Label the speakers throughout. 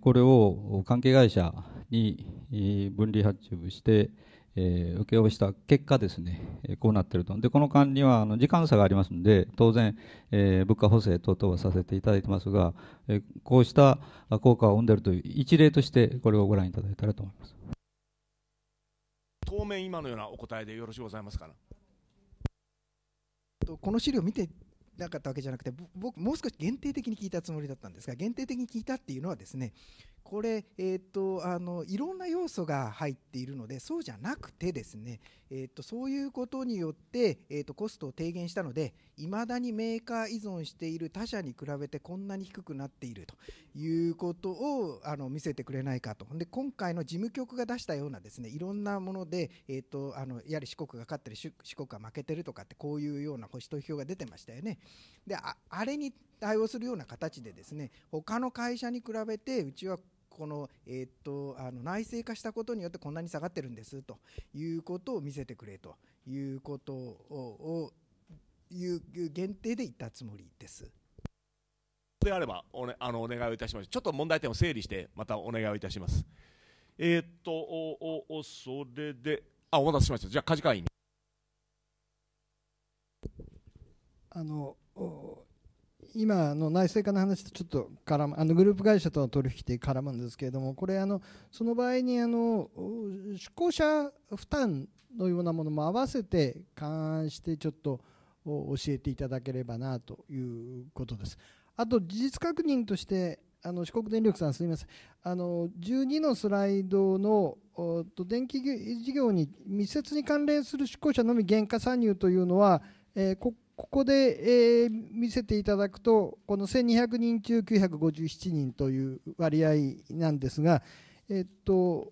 Speaker 1: これを関係会社に分離発注して、えけ請負した結果ですね、えこうなってると。で、この間にはあの時間差がありますので、当然、え物価補正等々はさせていただいてますが、えこうした効果を生んでいるという一例として、これをご覧いただいたらと思います。
Speaker 2: 当面今のようなお答えでよろしゅうございますか
Speaker 3: この資料見てなかったわけじゃなくて僕もう少し限定的に聞いたつもりだったんですが限定的に聞いたっていうのはですねこれ、えーと、あのいろんな要素が入っているのでそうじゃなくてですね、えーと、そういうことによって、えーと、コストを低減したのでいまだにメーカー依存している他社に比べてこんなに低くなっているということをあの見せてくれないかとで今回の事務局が出したようなですねいろんなもので、えー、とあのやはり四国が勝ったり四国が負けてるとかってこういうような保守投票が出てましたよね。であれに対応するような形でですね他の会社に比べてうちはこの,、えー、っとあの内製化したことによってこんなに下がってるんですということを見せてくれということをいう限定で言ったつもりです。
Speaker 2: であればお、ね、あのお願いをいたしますちょっと問題点を整理してまたお願いをいたします。えー、っとおおそれであお待たせしましたじゃあ梶川委員
Speaker 4: あの今の内製化の話とちょっと絡むあのグループ会社との取引で絡むんですけれどもこれあのその場合にあの出向者負担のようなものも合わせて勘案してちょっと教えていただければなということです。あと事実確認としてあの四国電力さんすみませんあの12のスライドの電気事業に密接に関連する出向者のみ減価参入というのは、えー、国ここで、えー、見せていただくと、この1200人中957人という割合なんですが、えっと、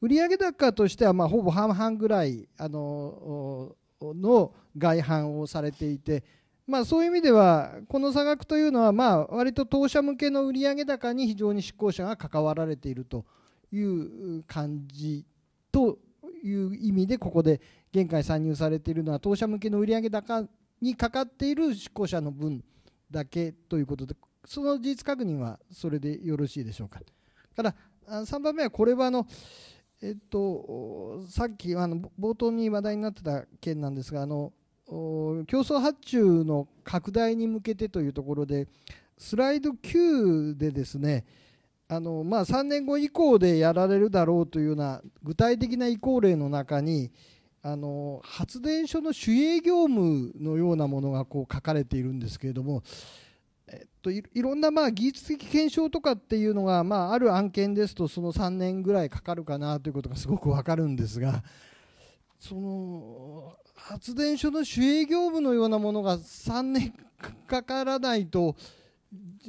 Speaker 4: 売上高としてはまあほぼ半々ぐらいあのの外販をされていて、まあ、そういう意味では、この差額というのは、あ割と当社向けの売上高に非常に執行者が関わられているという感じという意味で、ここで現在参入されているのは、当社向けの売上高にかかっている出向者の分だけということで、その事実確認はそれでよろしいでしょうか。から、3番目はこれはあの、えっと、さっきあの冒頭に話題になってた件なんですが、あの競争発注の拡大に向けてというところで、スライド9でですね、あのまあ、3年後以降でやられるだろうというような具体的な移行例の中に、あの発電所の守衛業務のようなものがこう書かれているんですけれども、えっと、いろんなまあ技術的検証とかっていうのが、まあ、ある案件ですとその3年ぐらいかかるかなということがすごく分かるんですがその発電所の守衛業務のようなものが3年かからないと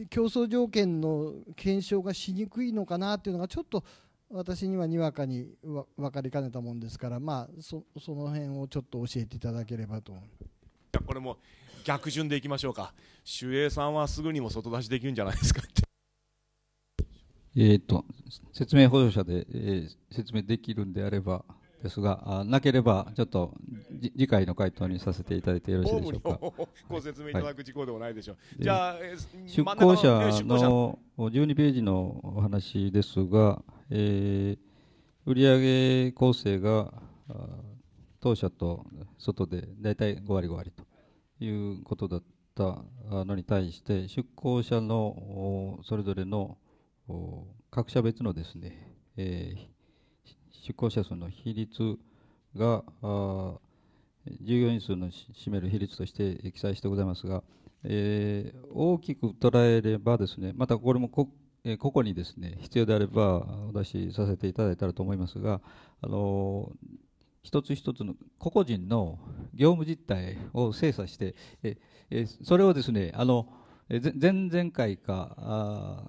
Speaker 4: 競争条件の検証がしにくいのかなというのがちょっと私にはにわかに分かりかねたもんですから、まあ、そその辺をちょっと教えていただければと
Speaker 2: これも逆順でいきましょうか守衛さんはすぐにも外出しできるんじゃないですかって
Speaker 1: えっと説明補助者で、えー、説明できるんであればですが、なければちょっと次回の回答にさせていただいてよろしいでしょうか。ご説明いただ
Speaker 2: く事項でないでしょう。はい、じゃあ出向者の
Speaker 1: 12ページのお話ですが、えー、売上構成が当社と外で大体5割5割ということだったのに対して出向者のそれぞれの各社別のですね、えー出向者数の比率が従業員数の占める比率として記載してございますが、えー、大きく捉えればですねまたこれもこ、えー、個々にですね必要であればお出しさせていただいたらと思いますが、あのー、一つ一つの個々人の業務実態を精査して、えー、それをですねあの前前々回か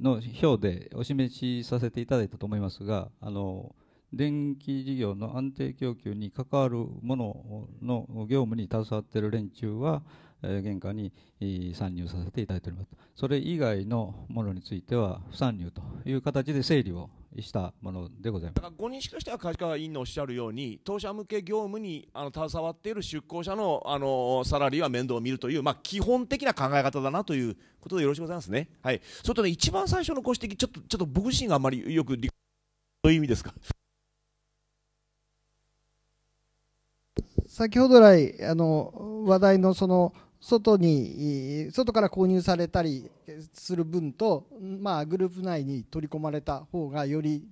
Speaker 1: の表でお示しさせていただいたと思いますが、あの電気事業の安定供給に関わるものの業務に携わっている連中は、原価に参入させていただいております。それ以外のものについては不参入という形で整理をしたものでございますだか
Speaker 2: らご認識としては梶川委員のおっしゃるように当社向け業務にあの携わっている出向者のあのサラリーは面倒を見るという、まあ、基本的な考え方だなということでよろしくございますね。はい、それとね一番最初のご指摘ちょっとちょっと僕自身があまりよく理解という意味ですか。
Speaker 4: 先ほど来あの話題のその外に外から購入されたりする分と、まあ、グループ内に取り込まれた方がより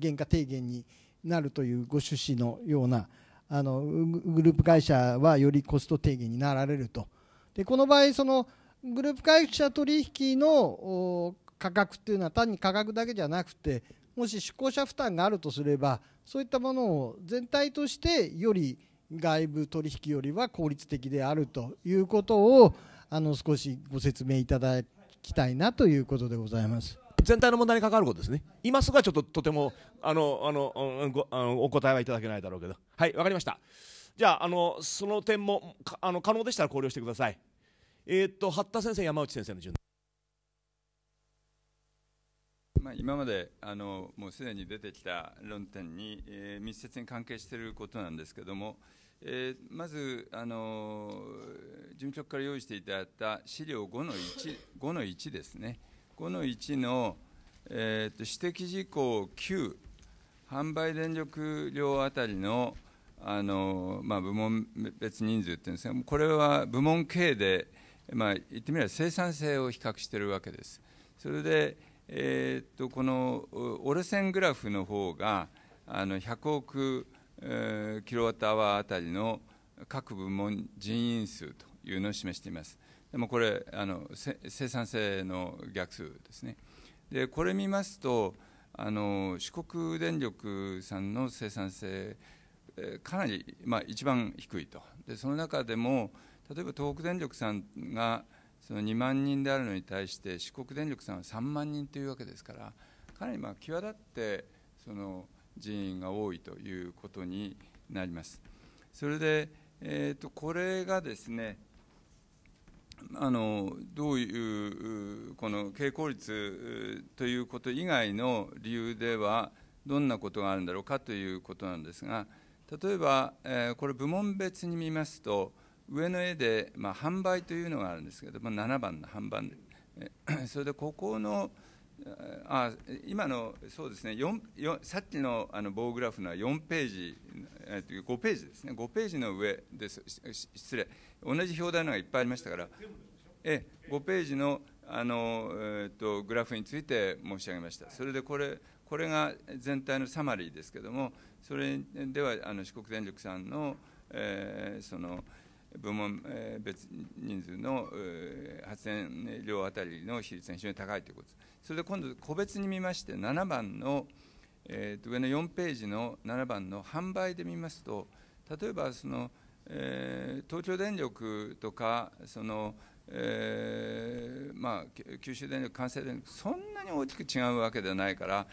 Speaker 4: 原価低減になるというご趣旨のようなあのグループ会社はよりコスト低減になられるとでこの場合そのグループ会社取引の価格というのは単に価格だけじゃなくてもし出向者負担があるとすればそういったものを全体としてより外部取引よりは効率的であるということをあの少しご説明いただきたいなということでございます。
Speaker 2: 全体の問題に関わることですね。今すぐはちょっととてもあのあのごあのお答えはいただけないだろうけど、はいわかりました。じゃああのその点もあの可能でしたら考慮してください。えー、っと八田先生山内先生の順。
Speaker 5: まあ、今まであのもうすでに出てきた論点に、えー、密接に関係していることなんですけれども、えー、まず、あのー、事務局から用意していただいた資料5の 1, 5の1ですね、5の1の、えーと、指摘事項9、販売電力量あたりのあの、まあ、部門別人数っていうんですが、これは部門経で、まあ、言ってみれば生産性を比較しているわけです。それで、えーと、この折れ線グラフの方があの100億キロワットアワーあたりの各部門人員数というのを示しています。でもこれあの生産性の逆数ですね。でこれ見ますとあの四国電力さんの生産性かなり、まあ、一番低いとでその中でも例えば東北電力さんがその2万人であるのに対して四国電力さんは3万人というわけですからかなりまあ際立ってその、人員が多いということになります。それで、えーと、これがですねあのどういうこの傾向率ということ以外の理由ではどんなことがあるんだろうかということなんですが例えば、えー、これ部門別に見ますと上の絵で、まあ、販売というのがあるんですけど、まあ、7番の販売それでここの、あ今のそうですねさっきのあの棒グラフのは4ページ、え5ページですね5ページの上です失礼同じ表題のがいっぱいありましたからえ5ページのあの、えーと、グラフについて申し上げましたそれでこれこれが全体のサマリーですけれどもそれではあの四国電力さんの、えー、その、え部門別人数の発電量0両あたりの比率が非常に高いということです。それで今度、個別に見まして、7番の、えと上の4ページの7番の販売で見ますと、例えばその、えー、東京電力とか、そのえー、まあ、九州電力、関西電力、そんなに大きく違うわけではないから、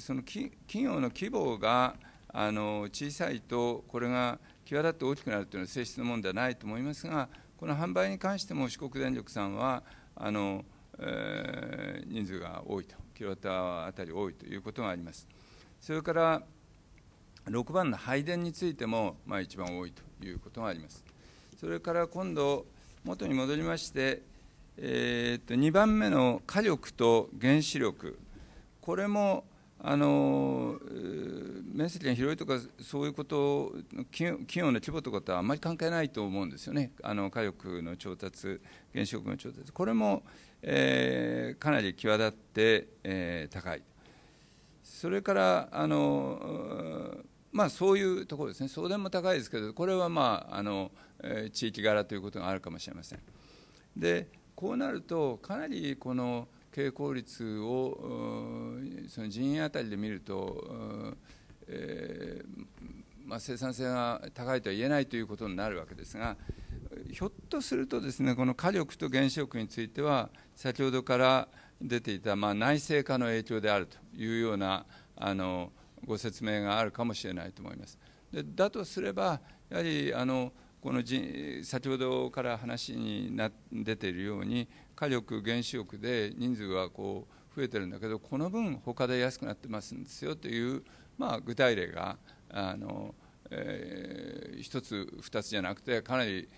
Speaker 5: その企業の規模があの小さいと、これが際立って大きくなるというのは性質のものではないと思いますが、この販売に関しても四国電力さんは、あのえー、人数が多いと、キロワットアワーあたり多いということがあります。それから6番の配電についても、まあ、一番多いということがあります。それから今度、元に戻りまして、えー、っと2番目の火力と原子力、これもあの面積が広いとか、そういうこと、企業の規模とかとはあまり関係ないと思うんですよね、あの火力の調達、原子力の調達、これも、えー、かなり際立って、えー、高い、それからあの、まあ、そういうところですね、送電も高いですけど、これは、まああのえ地域柄ということがあるかもしれません。でこうなるとかなりこの傾向率をその人員あたりで見るとえー、まあ、生産性が高いとは言えないということになるわけですがひょっとするとですねこの火力と原子力については先ほどから出ていた、まあ、内製化の影響であるというようなあのご説明があるかもしれないと思います。でだとすればやはりあのこの先ほどから話にな出ているように火力原子力で人数はこう増えてるんだけどこの分他で安くなってますんですよというまあ、具体例があの、えー、1つ、2つじゃなくて、かなり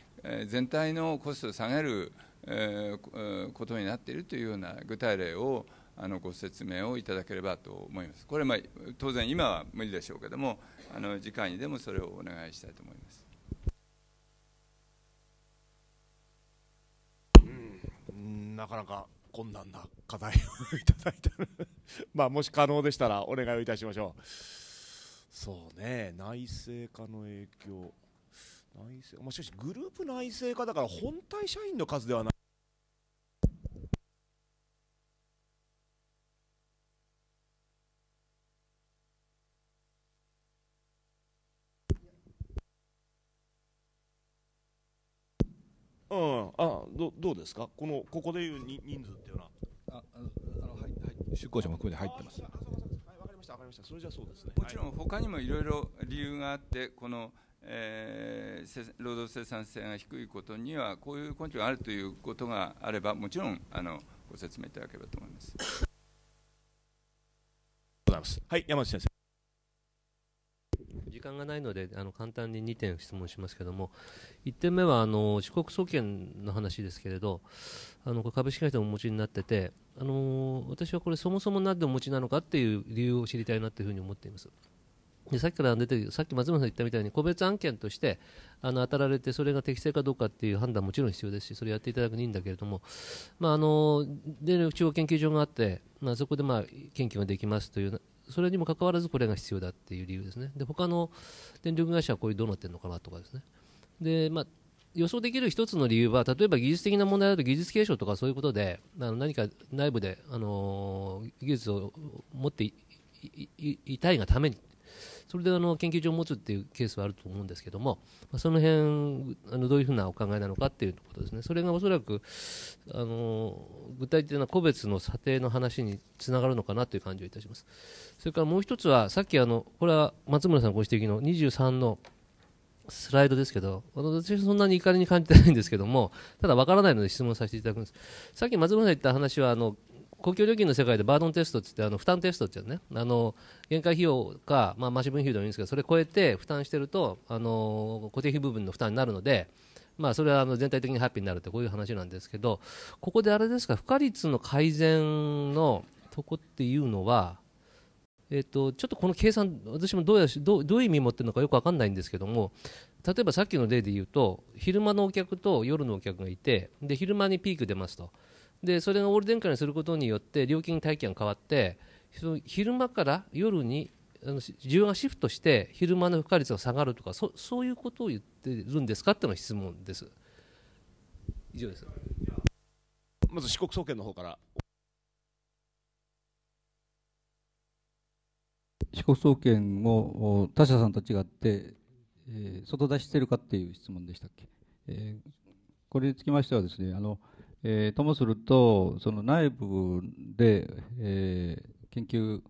Speaker 5: 全体のコストを下げる、えー、ことになっているというような具体例をあのご説明をいただければと思います。これまあ、当然、今は無理でしょうけれども、あの次回にでもそれをお願いしたいと思います。
Speaker 2: うん、なかなか困難な課題を いただいたまあもし可能でしたらお願いをいたしましょうそうね内製化の影響内製まあしかしグループ内製化だから本体社員の数ではないどどうですかこのここでいう人数っていうのはああのはいはい出向者も含めて入ってますわ、はい、かりましたわかりましたそれじゃそうですねもちろん他にもいろいろ
Speaker 5: 理由があってこのえー、労働生産性が低いことにはこういう根拠があるということがあればもちろんあのご説明いただければと思います。
Speaker 6: ございますはい山内先生間がないのであの簡単に2点質問しますけども1点目はあの四国総研の話ですけれどあの株式会社もお持ちになっててあの私はこれそもそもなんでお持ちなのかっていう理由を知りたいなというふうに思っています。でさっきから出てるさっき松村さん言ったみたいに個別案件としてあの当たられてそれが適正かどうかっていう判断もちろん必要ですしそれやっていただくのいいんだけれども、まあ、あの電力中央研究所があって、まあ、そこでまあ研究ができますというそれにもかかわらずこれが必要だっていう理由ですね、で他の電力会社はこういうどうなってるのかなとかですね。でまあ予想できる一つの理由は、例えば技術的な問題だと技術継承とかそういうことで、あの何か内部で、あの技術を持っていたいがためにそれであの研究所を持つっていうケースはあると思うんですけども、まあ、その辺あのどういうふうなお考えなのかっていうことですねそれがおそらくあの具体的な個別の査定の話につながるのかなという感じをいたしますそれからもう一つはさっきあのこれは松村さんご指摘の23のスライドですけど、私はそんなに怒りに感じてないんですけども、ただ分からないので質問させていただくんです。さっき松村さん言った話は、あの、公共料金の世界でバードンテストってってあの負担テストって言うねあの限界費用か、まあ、マシ分費用でもいいんですけどそれを超えて負担してるとあの固定費部分の負担になるので、まあ、それはあの全体的にハッピーになるってこういう話なんですけどここであれですか付加率の改善のとこっていうのは、えっと、ちょっとこの計算私もどうやどうどういう意味持ってるのかよく分かんないんですけども例えばさっきの例で言うと昼間のお客と夜のお客がいてで昼間にピーク出ますとでそれがオール電化にすることによって料金体系が変わってその昼間から夜にあの需要がシフトして昼間の負荷率が下がるとかそそういうことを言ってるんですかっていうのが質問です以上ですまず四国総研の方から
Speaker 1: 四国総研を他社さんと違って、えー、外出してるかっていう質問でしたっけ、えー、これにつきましてはですねあの、えー、ともするとその内部で、えー、研究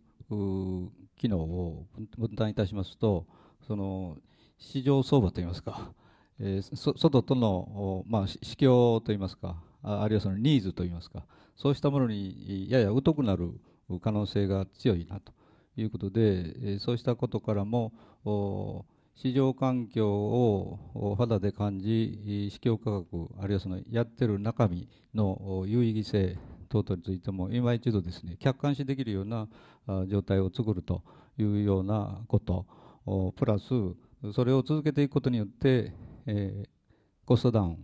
Speaker 1: 機能を分担いたしますとその市場相場といいますか、えー、外との、まあ、市況といいますかあるいはそのニーズといいますかそうしたものにやや疎くなる可能性が強いなということで、えー、そうしたことからも市場環境を肌で感じ、市況価格、あるいはそのやってる中身の有意義性等々についても、今一度ですね、客観視できるような状態を作るというようなこと、プラス、それを続けていくことによって、えー、コストダウン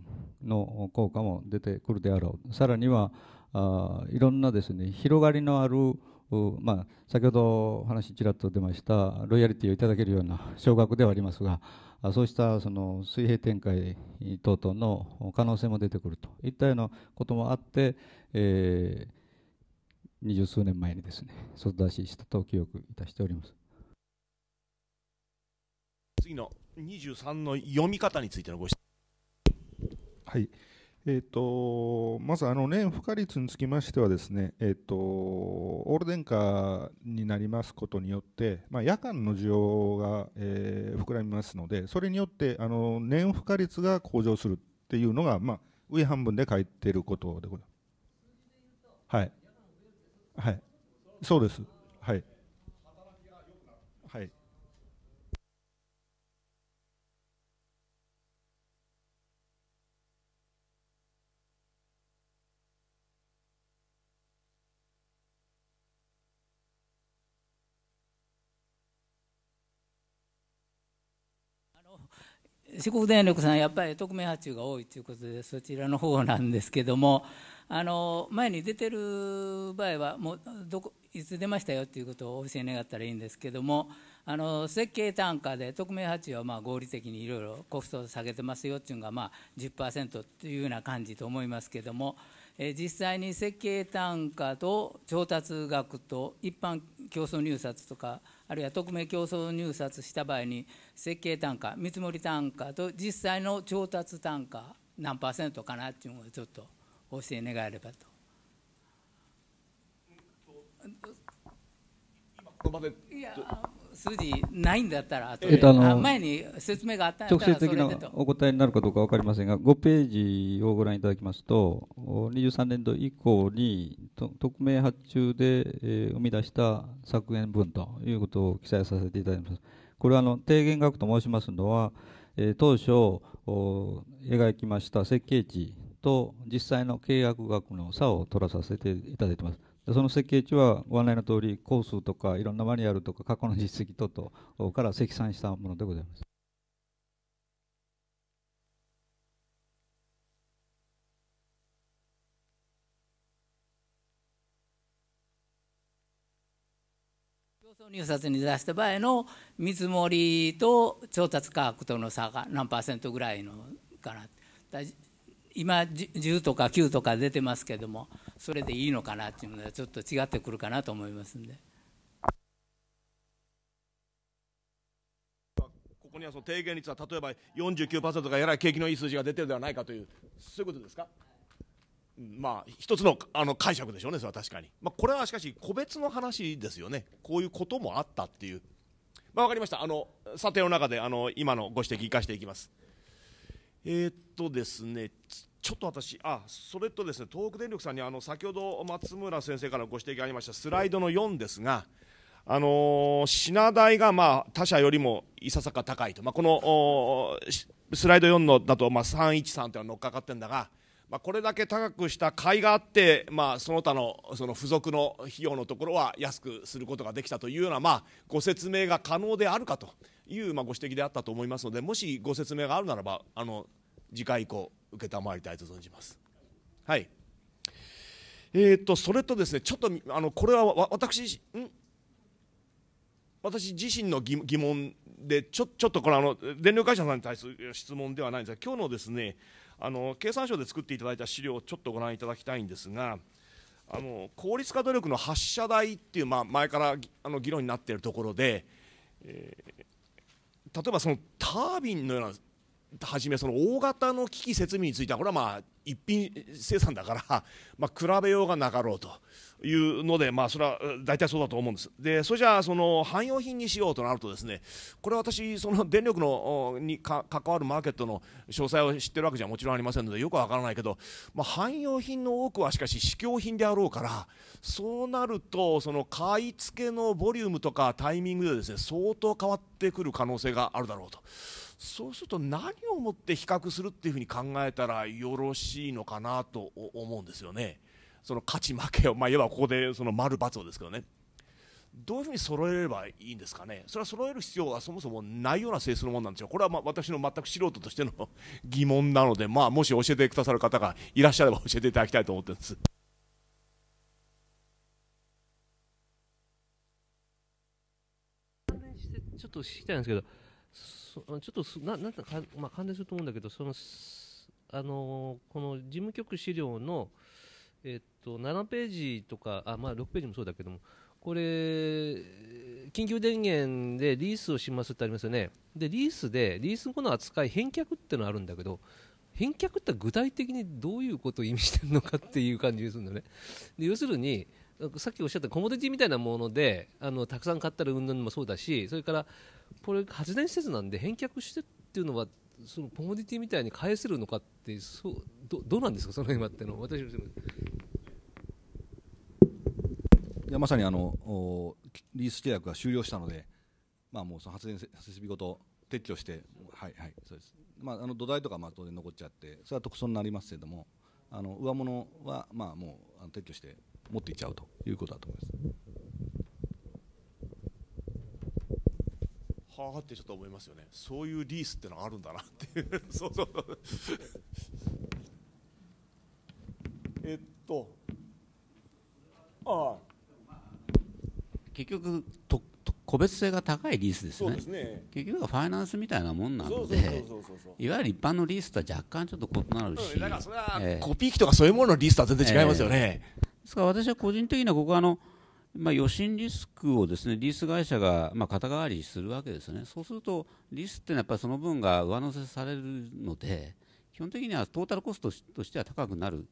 Speaker 1: の効果も出てくるであろう。さらには、あいろんなですね、広がりのあるまあ、先ほど話ちらっと出ましたロイヤリティをいただけるような少 額ではありますがそうしたその水平展開等々の可能性も出てくるといったようなこともあって、えー、二十数年前にですね外出ししたと記憶いたしております
Speaker 2: 次の23の読み方についてのご質
Speaker 1: 問。はいえ
Speaker 7: ー
Speaker 5: と、まずあの年付加率につきましてはですね、えーと、とオール電化になりますことによって、まあ、夜間の需要が、えー、膨らみますのでそれによってあの年付加率が向上するっていうのが、まあ、上半
Speaker 3: 分で書いていることでございます。はい、はい、そうです、はい、
Speaker 7: 四国電力さん、やっぱり匿名発注が多いということで、そちらの方なんですけども、あの前に出てる場合は、もうどこいつ出ましたよということをお教え願ったらいいんですけども、あの設計単価で匿名発注はまあ合理的にいろいろコストを下げてますよっていうのがまあ10%というような感じと思いますけども、え実際に設計単価と調達額と一般競争入札とか、あるいは匿名競争入札した場合に、設計単価、見積もり単価と実際の調達単価、何パーセントかなっていうのをちょっと教え願えればと。こでいや数字ないんだったら、えっと、あの前に説明があった直接的な
Speaker 1: お答えになるかどうか分かりませんが、5ページをご覧いただきますと、23年度以降に匿名発注で、えー、生み出した削減分ということを記載させていただきます。これはあの低減額と申しますのは、えー、当初描きました設計値と実際の契約額の差を取らさせていただいてます。その設計値はご案内の通りコースとかいろんなマニュアルとか過去の実績等々から積算したものでございます。
Speaker 7: 入札に出した場合の見積もりと調達価格との差が何パーセントぐらいのかな今10とか9とか出てますけどもそれでいいのかなっていうのはちょっと違ってくるかなと思いま
Speaker 2: すんで。ここにはその低減率は例えば49%がやらい景気のいい数字が出てるではないかというそういうことですか、まあ、一つのあの解釈でしょうね、それは確かに、まあ、これはしかし個別の話ですよね、こういうこともあったっていう、まあ、分かりました、あの査定の中であの今のご指摘、生かしていきます。えー、っとですねちょっと私、あそれとですね東北電力さんにあの先ほど松村先生からご指摘ありましたスライドの4ですが、あのー、品代がまあ他社よりもいささか高いと、まあ、このスライド4のだとまあ313というのは乗っかかってるんだが、まあ、これだけ高くした甲斐があって、まあ、その他のその付属の費用のところは安くすることができたというような、まあ、ご説明が可能であるかという、まあ、ご指摘であったと思いますのでもしご説明があるならばあの次回以降承りたいと存じます。はいえー、とそれとですねちょっとあのこれはわ私ん私自身の疑問でちょちょっとこれあの電力会社さんに対する質問ではないんですが今日のですねあの経産省で作っていただいた資料をちょっとご覧いただきたいんですがあの効率化努力の発射台っていう、まあ、前からあの議論になっているところで、えー、例えばそのタービンのようなはじめその大型の機器設備についてはこれはまあ一品生産だから、まあ、比べようがなかろうというので、まあ、それは大体そうだと思うんですでそれじゃあその汎用品にしようとなるとですねこれ私その電力のに関わるマーケットの詳細を知ってるわけじゃもちろんありませんのでよくわからないけど、まあ、汎用品の多くはしかし試供品であろうからそうなるとその買い付けのボリュームとかタイミングでですね相当変わってくる可能性があるだろうと。そうすると何をもって比較するっていうふうに考えたらよろしいのかなと思うんですよね。その勝ち負けを、まあ、いわばここでその丸×をですけどね。どういうふうに揃えればいいんですかね、それは揃える必要はそもそもないような性質のものなんですよ、これはま私の全く素人としての 疑問なので、まあ、もし教えてくださる方がいらっしゃれば教えていただきたいと思ってるんです。
Speaker 6: ちょっと聞きたいんですけどそちょっとななんかか、まあ、関連すると思うんだけどそのあのこの事務局資料の、えっと、7ページとかあ、まあ、6ページもそうだけどもこれ、緊急電源でリースをしますってありますよね、でリースで、リース後の扱い、返却ってのあるんだけど、返却って具体的にどういうことを意味してるのかっていう感じがするんだね。で要するに、さっきおっしゃったコモディティみたいなものであのたくさん買ったらうんぬんもそうだしそれからこれ発電施設なんで返却してっていうのはそのコモディティみたいに返せるのかってそうどどうなんですかその辺はっての私い
Speaker 1: やまさにあの
Speaker 4: リース契約が終了したので、まあ、
Speaker 1: もうその発電設備ごと撤去して、はいはいそうですまあ、あの土台とかまあ当然残っちゃってそれは特損になりますけれどもあの上物はまあもう撤去して持っていっちゃうということだと思います。
Speaker 2: はあってちょっと思いますよねそういうリースってのがあるんだなっていう そうそうえっとああ結局
Speaker 1: と個別性が高いリースですね、ね、結局はファイナンスみたいなもんなのでいわゆる一般のリースとは若干ちょっと異なるし、だからそれはコピー機とかそういうもののリースとは全然違いますよね、えーですから私は個人的にはここはあの、まあ、余震リスクをですねリース会社がまあ肩代わりするわけですよね、そうするとリスってのはやっぱりその分が上乗せされるので、基本的にはトータルコストとしては高くなる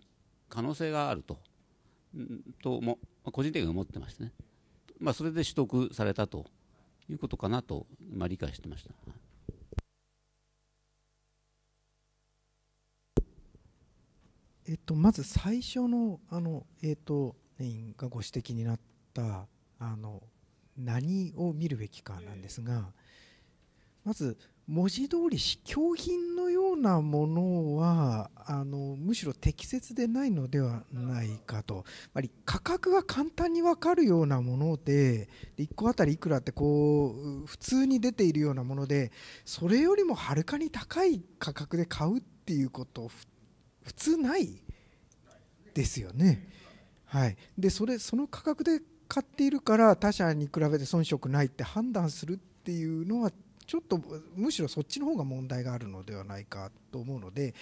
Speaker 1: 可能性があると、とも、個人的に思ってましてね、まあ、それで取得されたということかなと、まあ、理解してました。
Speaker 3: えっと、まず最初のあの、えっと、レインがご指摘になったあの何を見るべきかなんですが、まず文字通り試供品のようなものはあのむしろ適切でないのではないかとまり価格が簡単に分かるようなものでで1個当たりいくらってこう普通に出ているようなものでそれよりもはるかに高い価格で買うっていうことを普普通ないですよね。はい、でそれその価格で買っているから他社に比べて遜色ないって判断するっていうのはちょっとむしろそっちの方が問題があるのではないかと思うので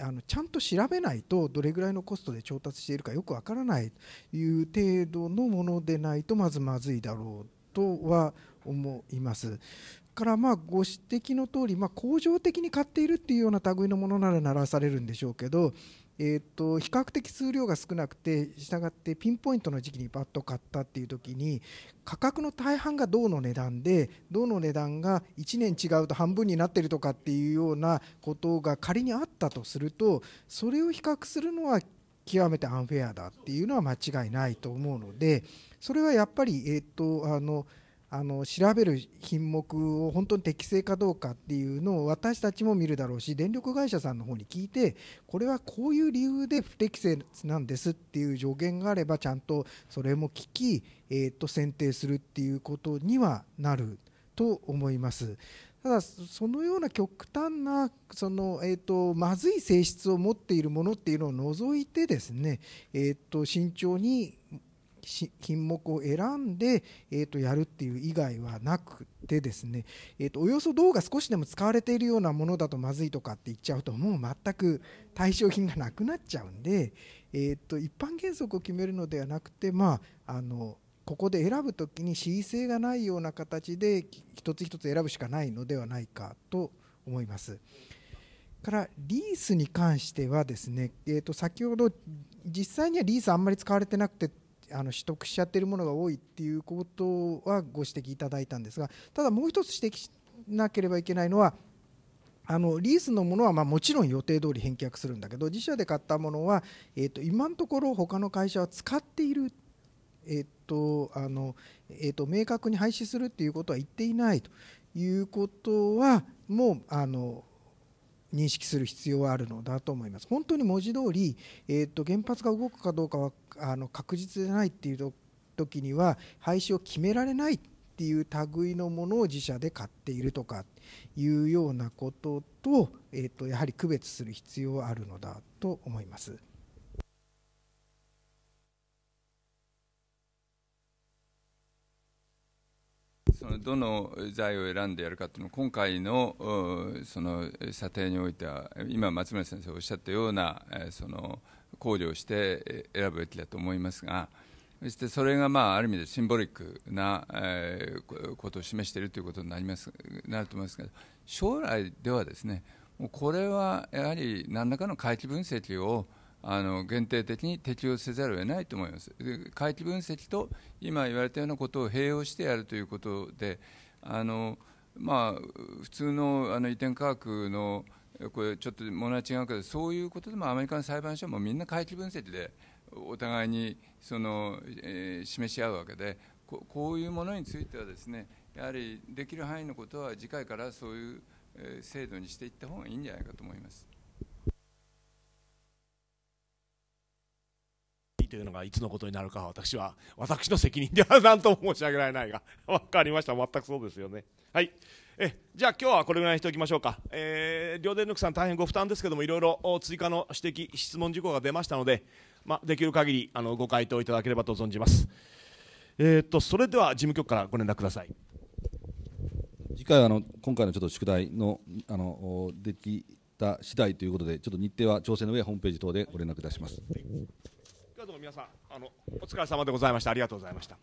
Speaker 3: あのちゃんと調べないとどれぐらいのコストで調達しているかよくわからないという程度のものでないとまずまずいだろうとは思います。からまあご指摘の通りまり、あ、恒常的に買っているっていうような類のものなら鳴らされるんでしょうけど、えー、と比較的数量が少なくてしたがってピンポイントの時期にバッと買ったっていう時に価格の大半が銅の値段で銅の値段が1年違うと半分になっているとかっていうようなことが仮にあったとするとそれを比較するのは極めてアンフェアだっていうのは間違いないと思うのでそれはやっぱりえっ、とあの。あの調べる品目を本当に適正かどうかっていうのを私たちも見るだろうし電力会社さんの方に聞いてこれはこういう理由で不適正なんですっていう助言があればちゃんとそれも聞き、えー、と選定するっていうことにはなると思います。ただそのような極端なその、えと、まずい性質を持っているものっていうのを除いてですね、えと慎重に品目を選んで、えー、とやるっていう以外はなくてですね、えー、とおよそ銅が少しでも使われているようなものだとまずいとかって言っちゃうともう全く対象品がなくなっちゃうんで、えー、と一般原則を決めるのではなくてまああのここで選ぶときに恣意性がないような形で一つ一つ選ぶしかないのではないかと思います。からリースに関してはですね、えー、と先ほど実際にはリースあんまり使われてなくてあの取得しちゃってるものが多いっていうことはご指摘いただいたんですがただもう一つ指摘しなければいけないのはあのリースのものはまもちろん予定通り返却するんだけど自社で買ったものは、えー、と今のところ他の会社は使っている、えーとあのえー、と明確に廃止するっていうことは言っていないということはもうあの認識する必要はあるのだと思います。本当に文字通り、えー、と原発が動くかどうかはあの確実でないっていう時には廃止を決められないっていう類のものを自社で買っているとかいうようなことと,、えー、とやはり区別する必要はあるのだと思います。
Speaker 5: そのどの材を選んでやるかというのは、今回のその査定においては、今、松村先生がおっしゃったようなその考慮をして選ぶべきだと思いますが、そしてそれがまあある意味でシンボリックなことを示しているということになりますなると思いますが、将来ではですね、もうこれはやはり何らかの回帰分析をあの限定的に適用せざるを得ないと思います、回帰分析と今言われたようなことを併用してやるということで、あのまあ、普通のあの移転価格の、これちょっとものは違うけど、そういうことでもアメリカの裁判所もみんな回帰分析でお互いにその、えー、示し合うわけでこ、こういうものについてはですね、やはりできる範囲のことは次回からそういう制度にしていった方がいいんじゃないかと思います。
Speaker 2: ていうのがいつのことになるかは私は私の責任では何とも申し上げられないが分 かりました全くそうですよねはいえじゃあ今日はこれぐらいにしておきましょうか、えー、両電力さん大変ご負担ですけどもいろいろ追加の指摘質問事項が出ましたので、まあ、できる限りありご回答いただければと存じます、えーと、とそれでは事務局からご連絡ください
Speaker 1: 次回はあの今回のちょっと宿題のあのできた次第ということでちょっと日程は調整の上ホームページ等でご連絡いたしま
Speaker 2: す。はいどうも皆さんあのお疲れ様でございましたありがとうございました